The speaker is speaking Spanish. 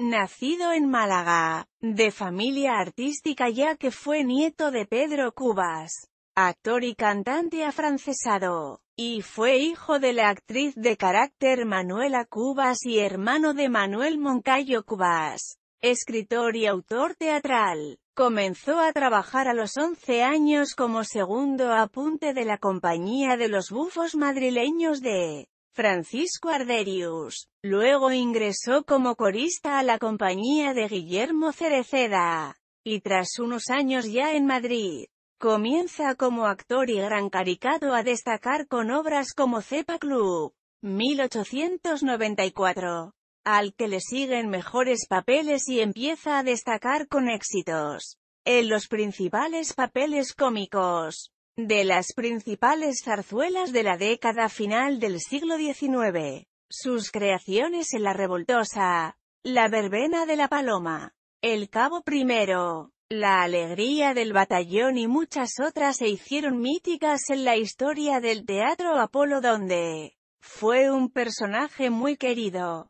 Nacido en Málaga, de familia artística ya que fue nieto de Pedro Cubas, actor y cantante afrancesado, y fue hijo de la actriz de carácter Manuela Cubas y hermano de Manuel Moncayo Cubas, escritor y autor teatral. Comenzó a trabajar a los 11 años como segundo apunte de la compañía de los bufos madrileños de Francisco Arderius. Luego ingresó como corista a la compañía de Guillermo Cereceda. Y tras unos años ya en Madrid, comienza como actor y gran caricato a destacar con obras como Cepa Club, 1894 al que le siguen mejores papeles y empieza a destacar con éxitos en los principales papeles cómicos de las principales zarzuelas de la década final del siglo XIX. Sus creaciones en La Revoltosa, La Verbena de la Paloma, El Cabo I, La Alegría del Batallón y muchas otras se hicieron míticas en la historia del teatro Apolo donde fue un personaje muy querido.